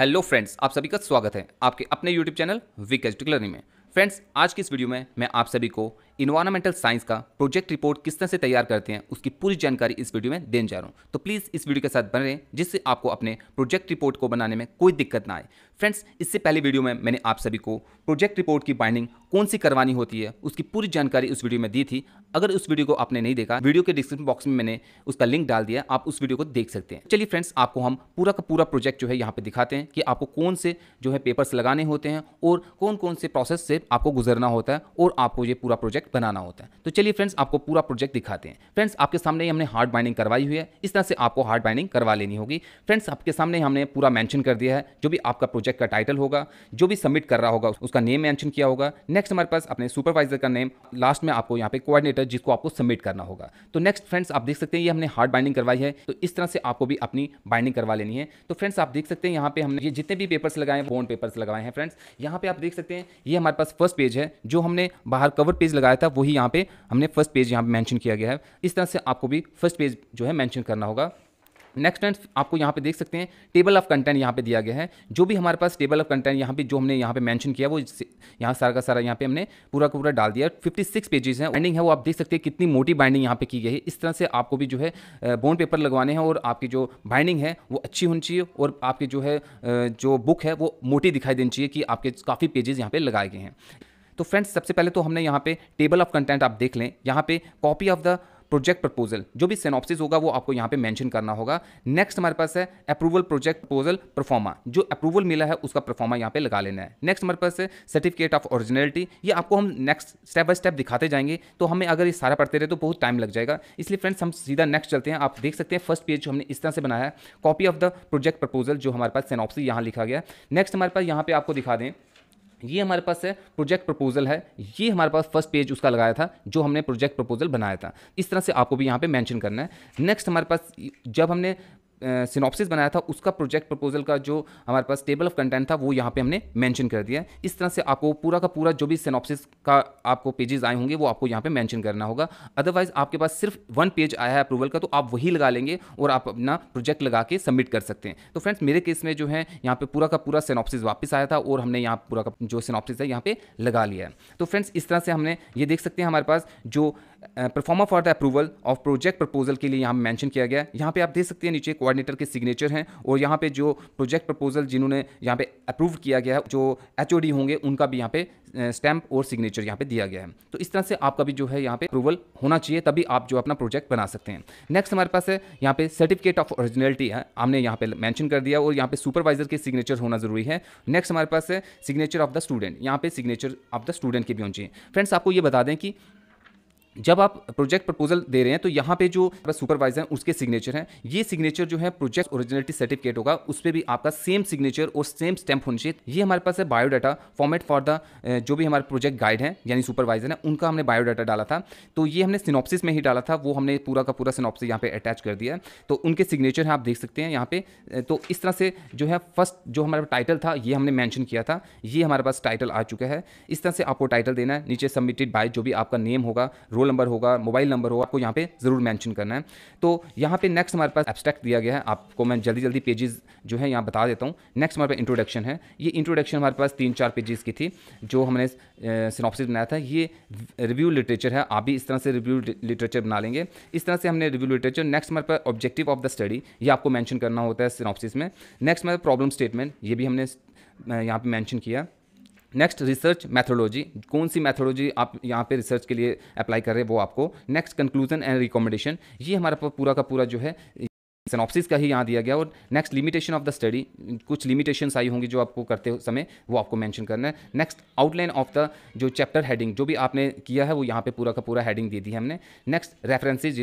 hello friends आप सभी का स्वागत है आपके अपने यूट्यूब चैनल वीक एजुटिकलरी में फ्रेंड्स आज की इस वीडियो में मैं आप सभी को इन्वायरमेंटल साइंस का प्रोजेक्ट रिपोर्ट किस तरह से तैयार करते हैं उसकी पूरी जानकारी इस वीडियो में देने जा रहा हूँ तो प्लीज़ इस वीडियो के साथ बने रहें जिससे आपको अपने प्रोजेक्ट रिपोर्ट को बनाने में कोई दिक्कत ना आए फ्रेंड्स इससे पहले वीडियो में मैंने आप सभी को प्रोजेक्ट रिपोर्ट की बाइंडिंग कौन सी करवानी होती है उसकी पूरी जानकारी उस वीडियो में दी थी अगर उस वीडियो को आपने नहीं देखा वीडियो के डिस्क्रिप्शन बॉक्स में मैंने उसका लिंक डाल दिया आप उस वीडियो को देख सकते हैं चलिए फ्रेंड्स आपको हम पूरा का पूरा प्रोजेक्ट जो है यहाँ पर दिखाते हैं कि आपको कौन से जो है पेपर्स लगाने होते हैं और कौन कौन से प्रोसेस से आपको गुजरना होता है और आपको ये पूरा प्रोजेक्ट प्रोजेक्ट बनाना होता है तो चलिए फ्रेंड्स आपको पूरा प्रोजेक्ट दिखाते हैं फ्रेंड्स आपके सामने ही हमने हार्ड बाइंडिंग करवाई हुई है इस तरह से आपको हार्ड बाइंडिंग करवा लेनी होगी फ्रेंड्स आपके सामने हमने पूरा मैंशन कर दिया है जो भी आपका प्रोजेक्ट का टाइटल होगा जो भी सबमिट कर रहा होगा उसका नेम मैंशन किया होगा नेक्स्ट हमारे पास अपने सुपरवाइजर का नेम लास्ट में आपको यहाँ पे कोऑर्डिनेटर जिसको आपको सबमिट करना होगा तो नेक्स्ट फ्रेंड्स आप देख सकते हैं ये हमने हार्ड बाइंडिंग करवाई है तो इस तरह से आपको भी अपनी बाइंडिंग करवा लेनी है तो फ्रेंड्स आप देख सकते हैं यहाँ पे हमने ये जितने भी पेपर्स लगाए हैं बॉन्ड पेपर्स लगाए हैं फ्रेंड्स यहाँ पे आप देख सकते हैं ये हमारे पास फर्स्ट पेज है जो हमने बाहर कवर पेज लगाया बताया था वही यहाँ पे हमने फर्स्ट पेज यहाँ पे मेंशन किया गया है इस तरह से आपको भी फर्स्ट पेज जो है मेंशन करना होगा नेक्स्ट टाइम आपको यहाँ पे देख सकते हैं टेबल ऑफ कंटेंट यहाँ पे दिया गया है जो भी हमारे पास टेबल ऑफ कंटेंट यहाँ पे जो हमने यहाँ पे मेंशन किया वो यहाँ सारा का सारा यहाँ पे हमने पूरा का पूरा डाल दिया 56 पेजेस हैं बाइंडिंग है वो आप देख सकते हैं कितनी मोटी बाइंडिंग यहाँ पे की गई है इस तरह से आपको भी जो है बोन पेपर लगवाने हैं और आपकी जो बाइंडिंग है वो अच्छी होनी चाहिए और आपकी जो है जो बुक है वो मोटी दिखाई देनी चाहिए कि आपके काफ़ी पेजेस यहाँ पर लगाए गए हैं तो फ्रेंड्स सबसे पहले तो हमने यहाँ पे टेबल ऑफ कंटेंट आप देख लें यहाँ पे copy of the project proposal जो भी सेनॉप्सिस होगा वो आपको यहाँ पे मेंशन करना होगा नेक्स्ट हमारे पास है अप्रूवल प्रोजेक्ट प्रपोजल परफॉर्मा जो अप्रूवल मिला है उसका परफॉर्मा यहाँ पे लगा लेना है नेक्स्ट हमारे पास है सर्टिफिकेट ऑफ ओरिजिनलिटी ये आपको हम नेक्स्ट स्टेप बाय स्टेप दिखाते जाएंगे तो हमें अगर ये सारा पढ़ते रहे तो बहुत टाइम लग जाएगा इसलिए फ्रेंड्स हम सीधा नेक्स्ट चलते हैं आप देख सकते हैं फर्स्ट पेज जो हमने इस तरह से बनाया है copy of the project proposal जो हमारे पास सेनॉप्सिस यहाँ लिखा गया नेक्स्ट हमारे पास यहाँ पे आपको दिखा दें ये हमारे पास है प्रोजेक्ट प्रपोजल है ये हमारे पास फर्स्ट पेज उसका लगाया था जो हमने प्रोजेक्ट प्रपोजल बनाया था इस तरह से आपको भी यहाँ पे मेंशन करना है नेक्स्ट हमारे पास जब हमने सिनॉप्सिस बनाया था उसका प्रोजेक्ट प्रपोजल का जो हमारे पास टेबल ऑफ कंटेंट था वो यहाँ पे हमने मेंशन कर दिया इस तरह से आपको पूरा का पूरा जो भी सिनॉप्सिस का आपको पेजेस आए होंगे वो आपको यहाँ पे मेंशन करना होगा अदरवाइज आपके पास सिर्फ वन पेज आया है अप्रूवल का तो आप वही लगा लेंगे और आप अपना प्रोजेक्ट लगा के सबमिट कर सकते हैं तो फ्रेंड्स मेरे केस में जो है यहाँ पर पूरा का पूरा सिनॉप्सिस वापस आया था और हमने यहाँ पूरा का जो सिनॉप्सिस है यहाँ पर लगा लिया है तो फ्रेंड्स इस तरह से हमने ये देख सकते हैं हमारे पास जो proforma for the approval of project proposal के लिए यहाँ मेंशन किया गया यहाँ पे आप देख सकते हैं नीचे कोऑर्डिनेटर के सिग्नेचर हैं और यहाँ पे जो प्रोजेक्ट प्रपोजल जिन्होंने यहाँ पे अप्रूव किया गया है जो एच होंगे उनका भी यहाँ पे स्टैम्प और सिग्नेचर यहाँ पे दिया गया है तो इस तरह से आपका भी जो है यहाँ पे अप्रूवल होना चाहिए तभी आप जो अपना प्रोजेक्ट बना सकते हैं नेक्स्ट हमारे पास है यहाँ पे सर्टिफिकेट ऑफ ओरिजिनलिटी है हमने यहाँ पे मैंशन कर दिया और यहाँ पे सुपरवाइजर के सिग्नेचर होना जरूरी है नेक्स्ट हमारे पास है सिग्नेचर ऑफ द स्टूडेंट यहाँ पे सिग्नेचर ऑफ द स्टूडेंट के भी होने चाहिए फ्रेंड्स आपको ये बता दें कि जब आप प्रोजेक्ट प्रपोजल दे रहे हैं तो यहाँ पे जो सुपरवाइजर है उसके सिग्नेचर हैं ये सिग्नेचर जो है प्रोजेक्ट ओरिजिनलिटी सर्टिफिकेट होगा उस पर भी आपका सेम सिग्नेचर और सेम स्टैंप होनी चाहिए ये हमारे पास है बायोडाटा फॉर्मेट फॉर द जो भी हमारे प्रोजेक्ट गाइड हैं यानी सुपरवाइजर हैं उनका हमने बायोडाटा डाला था तो ये हमने सिनॉपसिस में ही डाला था वो हमने पूरा का पूरा सिनॉप्सिस यहाँ पे अटैच कर दिया तो उनके सिग्नेचर हैं आप देख सकते हैं यहाँ पे तो इस तरह से जो है फर्स्ट जो हमारा टाइटल था ये हमने मैंशन किया था ये हमारे पास टाइटल आ चुका है इस तरह से आपको टाइटल देना है नीचे सबमिटेड बाय जो भी आपका नेम होगा रोल रोल नंबर होगा मोबाइल नंबर होगा आपको यहाँ पे ज़रूर मैंशन करना है तो यहाँ पे नेक्स्ट हमारे पास एब्सट्रैक्ट दिया गया है आपको मैं जल्दी जल्दी पेजेस जो है यहाँ बता देता हूँ नेक्स्ट हमारे पास इंट्रोडक्शन है ये इंट्रोडक्शन हमारे पास तीन चार पेजेस की थी जो हमने सिनॉप्सिस बनाया था ये रिव्यू लिटरेचर है आप भी इस तरह से रिव्यू लिटरेचर बना लेंगे इस तरह से हमने रिव्यू लिटरेचर नेक्स्ट हमारे पास ऑब्जेक्टिव ऑफ द स्टडी ये आपको मैंशन करना होता है सिनॉप्सिस में नेक्स्ट हमारे प्रॉब्लम स्टेटमेंट ये भी हमने यहाँ पे मेंशन किया नेक्स्ट रिसर्च मैथोलॉजी कौन सी मैथोलॉजी आप यहाँ पे रिसर्च के लिए अप्लाई कर रहे हैं वो आपको नेक्स्ट कंक्लूजन एंड रिकमेंडेशन ये हमारा पूरा का पूरा जो है सनॉप्सिस का ही यहाँ दिया गया और next limitation of the study कुछ लिमिटेशन आई होंगी जो आपको करते समय वो आपको मैंशन करना है नेक्स्ट आउटलाइन ऑफ द जो चैप्टर हेडिंग जो भी आपने किया है वो यहाँ पे पूरा का पूरा हेडिंग दे दी है हमने नेक्स्ट रेफरेंसेज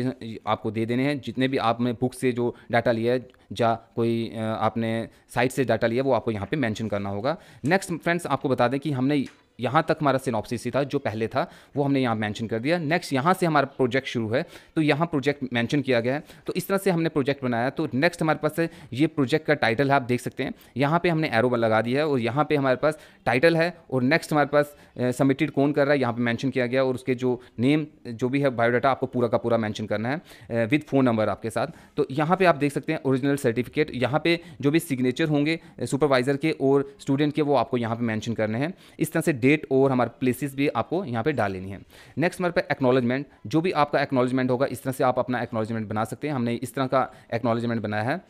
आपको दे देने हैं जितने भी आपने बुक से जो डाटा लिया है या कोई आपने साइट से डाटा लिया वो आपको यहाँ पर मैंशन करना होगा नेक्स्ट फ्रेंड्स आपको बता दें कि हमने यहाँ तक हमारा सिनॉप्सिस था जो पहले था वो हमने यहाँ मेंशन कर दिया नेक्स्ट यहाँ से हमारा प्रोजेक्ट शुरू है तो यहाँ प्रोजेक्ट मेंशन किया गया है तो इस तरह से हमने प्रोजेक्ट बनाया तो नेक्स्ट हमारे पास है ये प्रोजेक्ट का टाइटल है आप देख सकते हैं यहाँ पे हमने एरो लगा दिया है और यहाँ पर हमारे पास टाइटल है और नेक्स्ट हमारे पास सबमिटेड कौन कर रहा है यहाँ पर मैंशन किया गया और उसके जो नेम जो भी है बायोडाटा आपको पूरा का पूरा मैंशन करना है विद फ़ोन नंबर आपके साथ तो यहाँ पर आप देख सकते हैं ओरिजिनल सर्टिफिकेट यहाँ पर जो भी सिग्नेचर होंगे सुपरवाइज़र के और स्टूडेंट के वो आपको यहाँ पर मैंशन करने हैं इस तरह से डेट और हमारे प्लेसेस भी आपको यहाँ पे डाल लेनी है नेक्स्ट हमारे पे एक्नोलॉजमेंट जो भी आपका एक्नोलॉजमेंट होगा इस तरह से आप अपना एक्नोलॉजमेंट बना सकते हैं हमने इस तरह का एक्नोलॉजमेंट बनाया है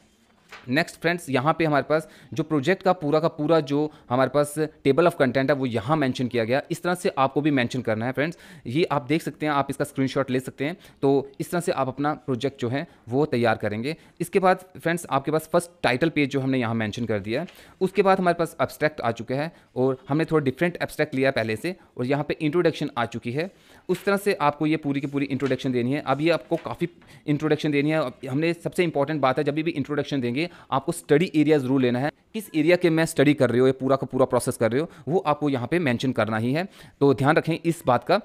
नेक्स्ट फ्रेंड्स यहाँ पे हमारे पास जो प्रोजेक्ट का पूरा का पूरा जो हमारे पास टेबल ऑफ कंटेंट है वो यहाँ मेंशन किया गया इस तरह से आपको भी मेंशन करना है फ्रेंड्स ये आप देख सकते हैं आप इसका स्क्रीनशॉट ले सकते हैं तो इस तरह से आप अपना प्रोजेक्ट जो है वो तैयार करेंगे इसके बाद फ्रेंड्स आपके पास फर्स्ट टाइटल पेज जो हमने यहाँ मैंशन कर दिया है उसके बाद हमारे पास एब्स्ट्रैक्ट आ चुका है और हमने थोड़ा डिफरेंट एब्स्ट्रैक्ट लिया पहले से और यहाँ पर इंट्रोडक्शन आ चुकी है उस तरह से आपको ये पूरी की पूरी इंट्रोडक्शन देनी है अब ये आपको काफ़ी इंट्रोडक्शन देनी है हमने सबसे इंपॉर्टेंट बात है जब भी इंट्रोडक्शन देंगे आपको स्टडी एरिया जरूर लेना है किस एरिया के मैं स्टडी कर रहे हो या पूरा का पूरा प्रोसेस कर रहे हो वो आपको यहाँ पे मेंशन करना ही है तो ध्यान रखें इस बात का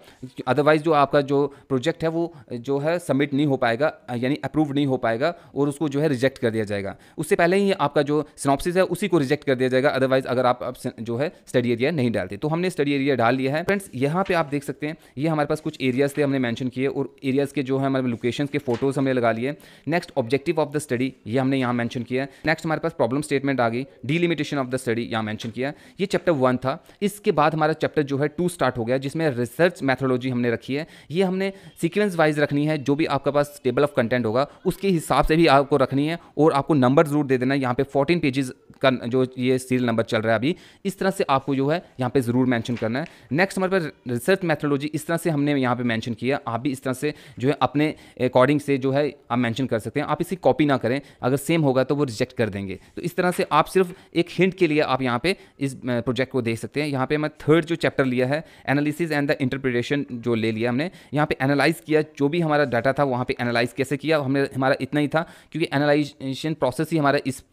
अदरवाइज़ जो आपका जो प्रोजेक्ट है वो जो है सबमिट नहीं हो पाएगा यानी अप्रूव नहीं हो पाएगा और उसको जो है रिजेक्ट कर दिया जाएगा उससे पहले ही आपका जो सिनॉपसिस है उसी को रिजेक्ट कर दिया जाएगा अदरवाइज़ अगर आप, आप जो है स्टडी एरिया नहीं डालते तो हमने स्टडी एरिया डाल लिया है फ्रेंड्स यहाँ पर आप देख सकते हैं ये हमारे पास कुछ एरियाज़ थे हमने मैंशन किए और एरियाज़ के जो है हमारे लोकेशन के फोटोज़ हमने लगा लिए next objective of the study ये हमने यहाँ मैंशन किया है नेक्स्ट हमारे पास प्रॉब्लम स्टेटमेंट आ गई डिलिमिटेशन ऑफ द स्टडी यहाँ मैंशन किया ये चैप्टर वन था इसके बाद हमारा चैप्टर जो है टू स्टार्ट हो गया जिसमें रिसर्च मैथोलॉजी हमने रखी है ये हमने सिक्वेंस वाइज रखनी है जो भी आपके पास टेबल ऑफ कंटेंट होगा उसके हिसाब से भी आपको रखनी है और आपको नंबर जरूर दे देना है यहाँ पे फोर्टीन पेजेस का जो ये सीरियल नंबर चल रहा है अभी इस तरह से आपको जो है यहाँ पे ज़रूर मैंशन करना है नेक्स्ट हमारे पास रिसर्च मैथोलॉजी इस तरह से हमने यहाँ पे मैंशन किया आप भी इस तरह से जो है अपने अकॉर्डिंग से जो है आप मैंशन कर सकते हैं आप इसी कॉपी ना करें अगर सेम होगा तो वो रिजेक्ट कर देंगे तो इस तरह से आप सिर्फ सिर्फ एक हिंट के लिए आप यहाँ पे इस प्रोजेक्ट को देख सकते हैं यहाँ पे मैं थर्ड जो चैप्टर लिया है एनालिसिस एंड द इंटरप्रिटेशन जो ले लिया हमने यहाँ पे एनालाइज किया जो भी हमारा डाटा था वहाँ पे एनालाइज कैसे किया हमने हमारा इतना ही था क्योंकि एनालाइजेशन प्रोसेस ही हमारा इस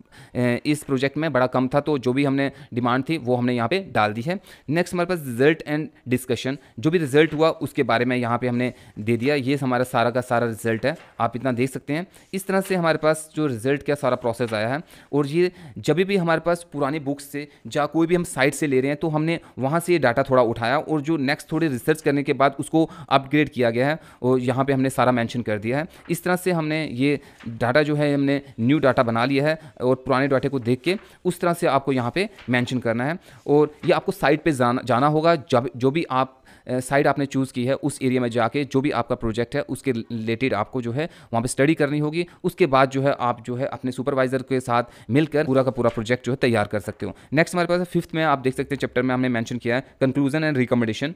इस प्रोजेक्ट में बड़ा कम था तो जो भी हमने डिमांड थी वो हमने यहाँ पे डाल दी है नेक्स्ट हमारे पास रिजल्ट एंड डिस्कशन जो भी रिजल्ट हुआ उसके बारे में यहाँ पे हमने दे दिया ये हमारा सारा का सारा रिजल्ट है आप इतना देख सकते हैं इस तरह से हमारे पास जो रिजल्ट का सारा प्रोसेस आया है और ये जब भी हम हमारे पास पुराने बुक्स से या कोई भी हम साइट से ले रहे हैं तो हमने वहाँ से ये डाटा थोड़ा उठाया और जो नेक्स्ट थोड़े रिसर्च करने के बाद उसको अपग्रेड किया गया है और यहाँ पर हमने सारा मैंशन कर दिया है इस तरह से हमने ये डाटा जो है हमने न्यू डाटा बना लिया है और पुराने डाटे को देख के उस तरह से आपको यहाँ पर मैंशन करना है और ये आपको साइट पर जाना जाना होगा जब जो भी आप साइड आपने चूज़ की है उस एरिया में जाके जो भी आपका प्रोजेक्ट है उसके रिलेटेड आपको जो है वहाँ पर स्टडी करनी होगी उसके बाद जो है आप जो है अपने सुपरवाइजर के साथ मिलकर पूरा का पूरा प्रोजेक्ट जो है तैयार कर सकते हो नेक्स्ट हमारे पास फिफ्थ में आप देख सकते हैं चैप्टर में हमने मैंशन किया है कंक्लूजन एंड रिकमेंडेशन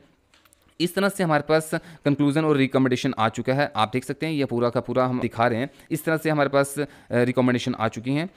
इस तरह से हमारे पास कंक्लूजन और रिकमेंडेशन आ चुका है आप देख सकते हैं ये पूरा का पूरा हम दिखा रहे हैं इस तरह से हमारे पास रिकमेंडेशन आ चुकी हैं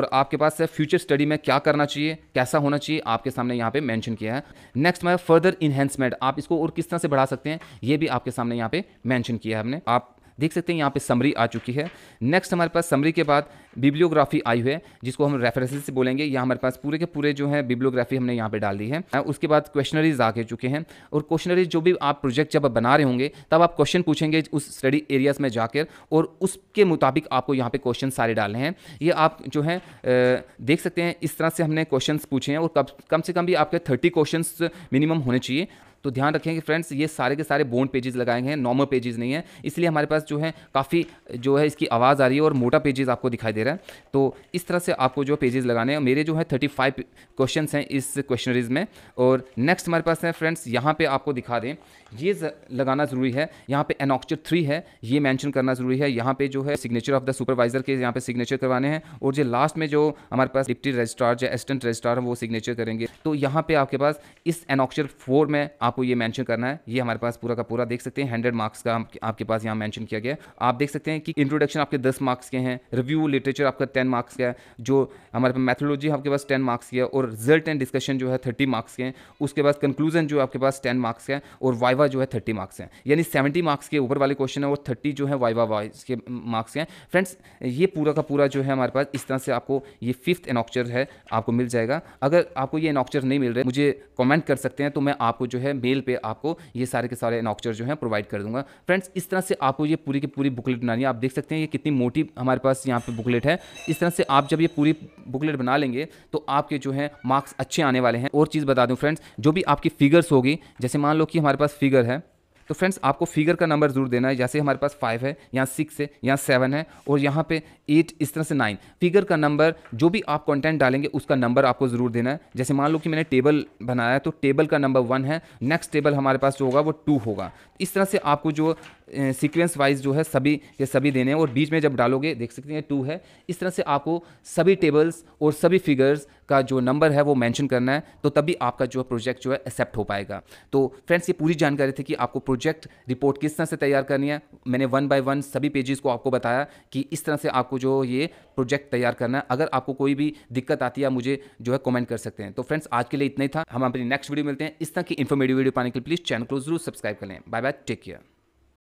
और आपके पास फ्यूचर स्टडी में क्या करना चाहिए कैसा होना चाहिए आपके सामने यहाँ पे मेंशन किया है नेक्स्ट मैं फर्दर इन्हेंसमेंट आप इसको और किस तरह से बढ़ा सकते हैं ये भी आपके सामने यहाँ पे मैंशन किया है हमने आप देख सकते हैं यहाँ पे समरी आ चुकी है नेक्स्ट हमारे पास समरी के बाद बिब्लियोग्राफी आई हुई है जिसको हम रेफरेंसेज से बोलेंगे यहाँ हमारे पास पूरे के पूरे जो है बिब्लियोग्राफी हमने यहाँ पे डाल दी है उसके बाद क्वेश्चनरीज आ चुके हैं और क्वेश्चनरीज जो भी आप प्रोजेक्ट जब बना रहे होंगे तब आप क्वेश्चन पूछेंगे उस स्टडी एरियाज में जाकर और उसके मुताबिक आपको यहाँ पे क्वेश्चन सारे डालने हैं ये आप जो है देख सकते हैं इस तरह से हमने क्वेश्चन पूछे हैं और कम से कम भी आपके थर्टी क्वेश्चन मिनिमम होने चाहिए तो ध्यान रखें कि फ्रेंड्स ये सारे के सारे बोन पेजेस लगाए हैं नॉर्मल पेजेस नहीं है इसलिए हमारे पास जो है काफ़ी जो है इसकी आवाज़ आ रही है और मोटा पेजेस आपको दिखाई दे रहा है तो इस तरह से आपको जो पेजेस लगाने हैं मेरे जो है थर्टी फाइव क्वेश्चन हैं इस क्वेश्चनरीज में और नेक्स्ट हमारे पास है फ्रेंड्स यहाँ पर आपको दिखा दें ये लगाना ज़रूरी है यहाँ पर एनॉक्चर थ्री है ये मैंशन करना ज़रूरी है यहाँ पर जो है सिग्नेचर ऑफ द सुपरवाइजर के यहाँ पर सिग्नेचर करवाने हैं और जो लास्ट में जो हमारे पास डिप्टी रजिस्ट्रार या असिस्टेंट रजिस्ट्रार वो सिग्नेचर करेंगे तो यहाँ पर आपके पास इस एनऑक्चर फोर में आप आपको ये मैंशन करना है ये हमारे पास पूरा का पूरा देख सकते हैं हंड्रेड मार्क्स का आपके पास यहाँ मेंशन किया गया आप देख सकते हैं कि इंट्रोडक्शन आपके दस मार्क्स के हैं रिव्यू लिटरेचर आपका टेन मार्क्स का है जो हमारे पास मैथोलॉजी आपके पास टेन मार्क्स की है और रिजल्ट एंड डिस्कशन जो है थर्टी मार्क्स के हैं उसके बाद कंक्लूजन जो आपके पास टेन मार्क्स का है और वाइवा जो है थर्टी मार्क्स है यानी सेवेंटी मार्क्स के ऊपर वाले क्वेश्चन है और थर्टी जो है वाइवा वाइज के मार्क्स हैं फ्रेंड्स ये पूरा का पूरा जो है हमारे पास इस तरह से आपको ये फिफ्थ एनॉक्चर है आपको मिल जाएगा अगर आपको ये एनॉक्चर नहीं मिल रहा मुझे कमेंट कर सकते हैं तो मैं आपको जो है मेल पे आपको ये सारे के सारे नॉक्चर जो है प्रोवाइड कर दूंगा फ्रेंड्स इस तरह से आपको ये पूरी की पूरी बुकलेट बनानी है आप देख सकते हैं ये कितनी मोटी हमारे पास यहाँ पर बुकलेट है इस तरह से आप जब ये पूरी बुकलेट बना लेंगे तो आपके जो है मार्क्स अच्छे आने वाले हैं और चीज़ बता दूँ फ्रेंड्स जो भी आपकी फिगर्स होगी जैसे मान लो कि हमारे पास फिगर है तो फ्रेंड्स आपको फिगर का नंबर जरूर देना है जैसे हमारे पास फाइव है यहाँ सिक्स है यहाँ सेवन है और यहाँ पे एट इस तरह से नाइन फिगर का नंबर जो भी आप कंटेंट डालेंगे उसका नंबर आपको ज़रूर देना है जैसे मान लो कि मैंने टेबल बनाया तो टेबल का नंबर वन है नेक्स्ट टेबल हमारे पास जो होगा वो टू होगा इस तरह से आपको जो सीक्वेंस वाइज जो है सभी ये सभी देने हैं और बीच में जब डालोगे देख सकते हैं टू है इस तरह से आपको सभी टेबल्स और सभी फिगर्स का जो नंबर है वो मेंशन करना है तो तभी आपका जो प्रोजेक्ट जो है एक्सेप्ट हो पाएगा तो फ्रेंड्स ये पूरी जानकारी थी कि आपको प्रोजेक्ट रिपोर्ट किस तरह से तैयार करनी है मैंने वन बाय वन सभी पेजेस को आपको बताया कि इस तरह से आपको जो ये प्रोजेक्ट तैयार करना है अगर आपको कोई भी दिक्कत आती है मुझे जो है कमेंट कर सकते हैं तो फ्रेंड्स आज के लिए इतना ही था हम अपनी नेक्स्ट वीडियो मिलते हैं इस तरह की इन्फॉर्मेटिव वीडियो पाने के लिए प्लीज़ चैनल को जरूर सब्सक्राइब कर लें बाय बाय टेक केयर